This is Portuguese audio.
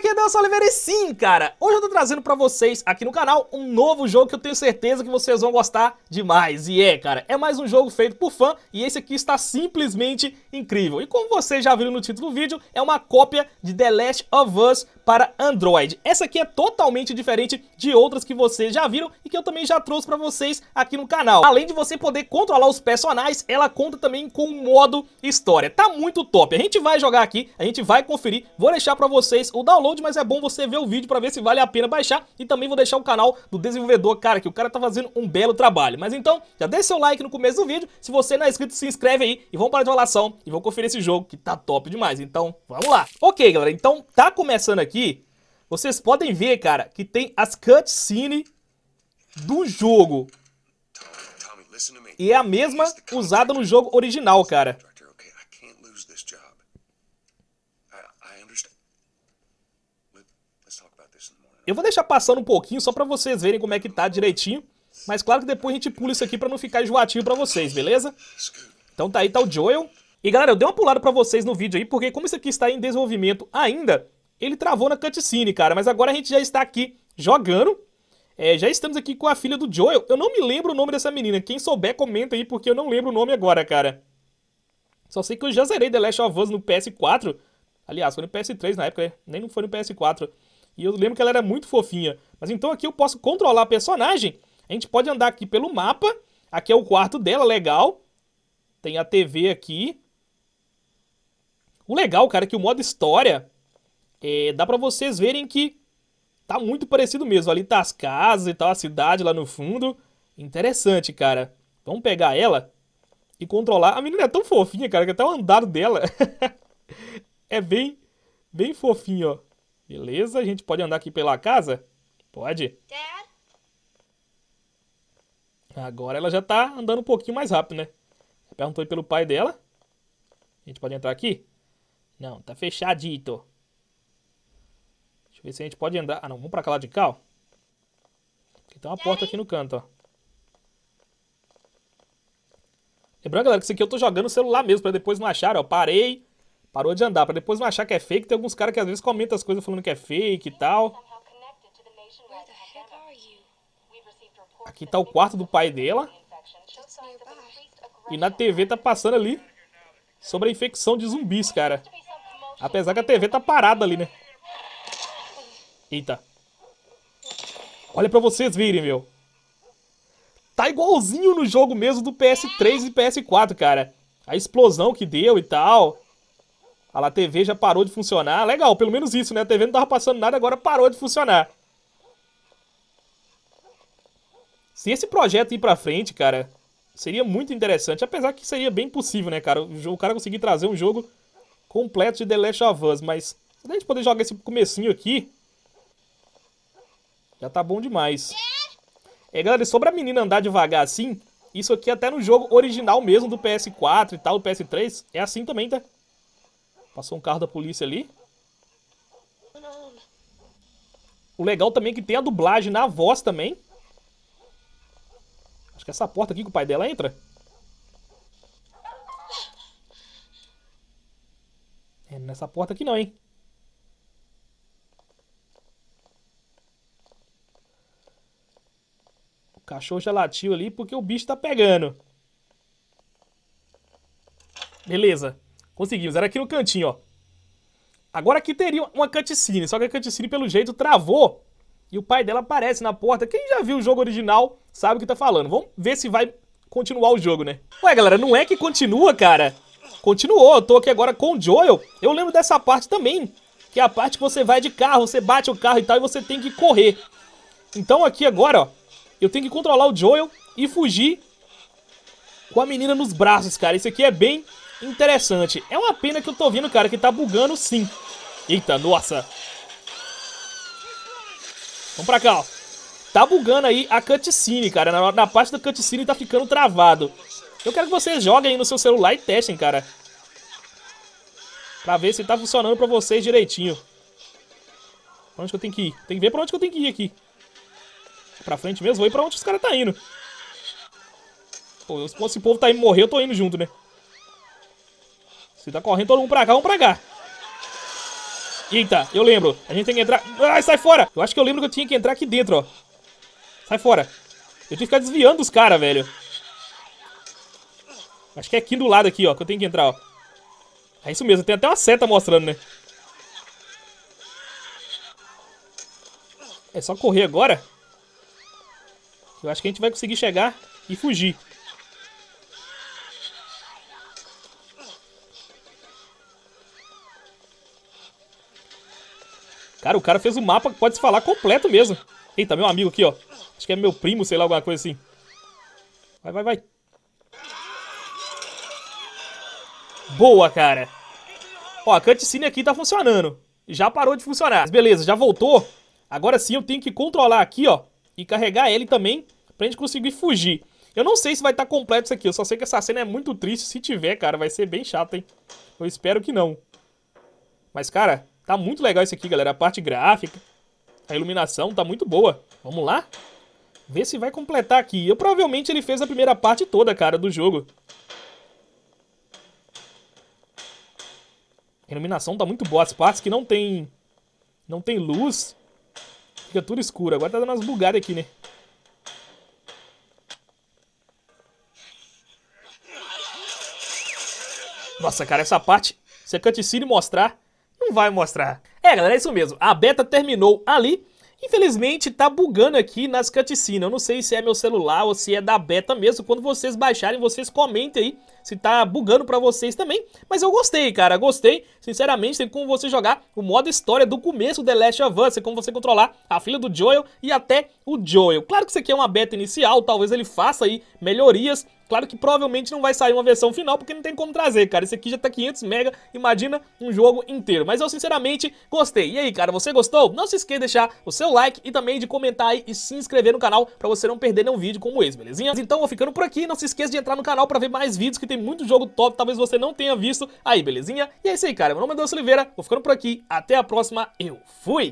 aqui é Dança Oliveira e sim, cara, hoje eu tô trazendo pra vocês aqui no canal um novo jogo que eu tenho certeza que vocês vão gostar demais. E é, cara, é mais um jogo feito por fã e esse aqui está simplesmente incrível. E como vocês já viram no título do vídeo, é uma cópia de The Last of Us para Android. Essa aqui é totalmente diferente de outras que vocês já viram e que eu também já trouxe para vocês aqui no canal. Além de você poder controlar os personagens, ela conta também com o modo história. Tá muito top. A gente vai jogar aqui, a gente vai conferir. Vou deixar para vocês o download, mas é bom você ver o vídeo para ver se vale a pena baixar e também vou deixar o canal do desenvolvedor, cara, que o cara tá fazendo um belo trabalho. Mas então, já deixa seu like no começo do vídeo. Se você não é inscrito, se inscreve aí e vamos para a enrolação e vamos conferir esse jogo que tá top demais. Então, vamos lá. OK, galera, então tá começando aqui aqui, vocês podem ver, cara, que tem as cutscenes do jogo. E é a mesma usada no jogo original, cara. Eu vou deixar passando um pouquinho só pra vocês verem como é que tá direitinho. Mas claro que depois a gente pula isso aqui pra não ficar enjoativo pra vocês, beleza? Então tá aí, tá o Joel. E galera, eu dei uma pulada pra vocês no vídeo aí, porque como isso aqui está em desenvolvimento ainda, ele travou na cutscene, cara. Mas agora a gente já está aqui jogando. É, já estamos aqui com a filha do Joel. Eu não me lembro o nome dessa menina. Quem souber, comenta aí, porque eu não lembro o nome agora, cara. Só sei que eu já zerei The Last of Us no PS4. Aliás, foi no PS3 na época, né? nem foi no PS4. E eu lembro que ela era muito fofinha. Mas então aqui eu posso controlar a personagem. A gente pode andar aqui pelo mapa. Aqui é o quarto dela, legal. Tem a TV aqui. O legal, cara, é que o modo história é, dá para vocês verem que tá muito parecido mesmo. Ali tá as casas e tal, a cidade lá no fundo. Interessante, cara. Vamos pegar ela e controlar. A menina é tão fofinha, cara, que até o andar dela é bem, bem fofinho, ó. Beleza, a gente pode andar aqui pela casa? Pode. Agora ela já tá andando um pouquinho mais rápido, né? Perguntou pelo pai dela. A gente pode entrar aqui? Não, tá fechadito. Deixa eu ver se a gente pode andar. Ah, não. Vamos pra cá lá de cá, ó. Aqui tem uma porta aqui no canto, ó. Lembrando, galera, que isso aqui eu tô jogando no celular mesmo, pra depois não achar, ó. Parei, parou de andar, pra depois não achar que é fake. Tem alguns caras que às vezes comentam as coisas falando que é fake e tal. Aqui tá o quarto do pai dela. E na TV tá passando ali sobre a infecção de zumbis, cara. Apesar que a TV tá parada ali, né? Eita. Olha pra vocês virem, meu. Tá igualzinho no jogo mesmo do PS3 e PS4, cara. A explosão que deu e tal. A lá TV já parou de funcionar. Legal, pelo menos isso, né? A TV não tava passando nada, agora parou de funcionar. Se esse projeto ir pra frente, cara, seria muito interessante. Apesar que seria bem possível, né, cara? O cara conseguir trazer um jogo completo de The Last of Us. Mas se a gente poder jogar esse comecinho aqui, já tá bom demais. É, galera, sobre a menina andar devagar assim, isso aqui até no jogo original mesmo do PS4 e tal, do PS3, é assim também, tá? Passou um carro da polícia ali. O legal também é que tem a dublagem na voz também. Acho que é essa porta aqui que o pai dela entra. É nessa porta aqui não, hein? cachorro já latiu ali porque o bicho tá pegando. Beleza. Conseguimos. Era aqui no cantinho, ó. Agora aqui teria uma cutscene. Só que a cutscene, pelo jeito, travou. E o pai dela aparece na porta. Quem já viu o jogo original sabe o que tá falando. Vamos ver se vai continuar o jogo, né? Ué, galera, não é que continua, cara. Continuou. Eu tô aqui agora com o Joel. Eu lembro dessa parte também. Que é a parte que você vai de carro, você bate o carro e tal, e você tem que correr. Então aqui agora, ó. Eu tenho que controlar o Joel e fugir com a menina nos braços, cara. Isso aqui é bem interessante. É uma pena que eu tô vendo, cara, que tá bugando sim. Eita, nossa. Vamos pra cá, ó. Tá bugando aí a cutscene, cara. Na, na parte da cutscene tá ficando travado. Eu quero que vocês joguem aí no seu celular e testem, cara. Pra ver se tá funcionando pra vocês direitinho. Pra onde que eu tenho que ir? Tem que ver pra onde que eu tenho que ir aqui. Pra frente mesmo? Vou ir pra onde os caras tá indo. Pô, se o povo tá indo morrer, eu tô indo junto, né? Se tá correndo todo mundo pra cá, vamos pra cá. Eita, eu lembro. A gente tem que entrar... Ai, sai fora! Eu acho que eu lembro que eu tinha que entrar aqui dentro, ó. Sai fora. Eu tinha que ficar desviando os caras, velho. Acho que é aqui do lado aqui, ó, que eu tenho que entrar, ó. É isso mesmo, tem até uma seta mostrando, né? É só correr agora? Eu acho que a gente vai conseguir chegar e fugir. Cara, o cara fez o um mapa, pode se falar, completo mesmo. Eita, meu amigo aqui, ó. Acho que é meu primo, sei lá, alguma coisa assim. Vai, vai, vai. Boa, cara. Ó, a cutscene aqui tá funcionando. Já parou de funcionar. Beleza, já voltou. Agora sim eu tenho que controlar aqui, ó e carregar ele também pra gente conseguir fugir. Eu não sei se vai estar tá completo isso aqui, eu só sei que essa cena é muito triste. Se tiver, cara, vai ser bem chato, hein? Eu espero que não. Mas, cara, tá muito legal isso aqui, galera. A parte gráfica, a iluminação tá muito boa. Vamos lá? Ver se vai completar aqui. Eu provavelmente ele fez a primeira parte toda, cara, do jogo. A iluminação tá muito boa. As partes que não tem... Não tem luz Fica tudo escuro. Agora tá dando umas bugadas aqui, né? Nossa, cara, essa parte, se a cutscene mostrar, não vai mostrar. É, galera, é isso mesmo. A beta terminou ali. Infelizmente tá bugando aqui nas cutscenes, eu não sei se é meu celular ou se é da beta mesmo, quando vocês baixarem vocês comentem aí se tá bugando pra vocês também, mas eu gostei cara, gostei, sinceramente tem como você jogar o modo história do começo do The Last of Us, tem como você controlar a filha do Joel e até o Joel, claro que isso aqui é uma beta inicial, talvez ele faça aí melhorias, Claro que provavelmente não vai sair uma versão final, porque não tem como trazer, cara. Esse aqui já tá 500 mega, imagina um jogo inteiro. Mas eu, sinceramente, gostei. E aí, cara, você gostou? Não se esqueça de deixar o seu like e também de comentar aí e se inscrever no canal pra você não perder nenhum vídeo como esse, belezinha? Então, eu vou ficando por aqui. Não se esqueça de entrar no canal pra ver mais vídeos, que tem muito jogo top, talvez você não tenha visto aí, belezinha? E é isso aí, cara. Meu nome é Deus Oliveira, vou ficando por aqui. Até a próxima, eu fui!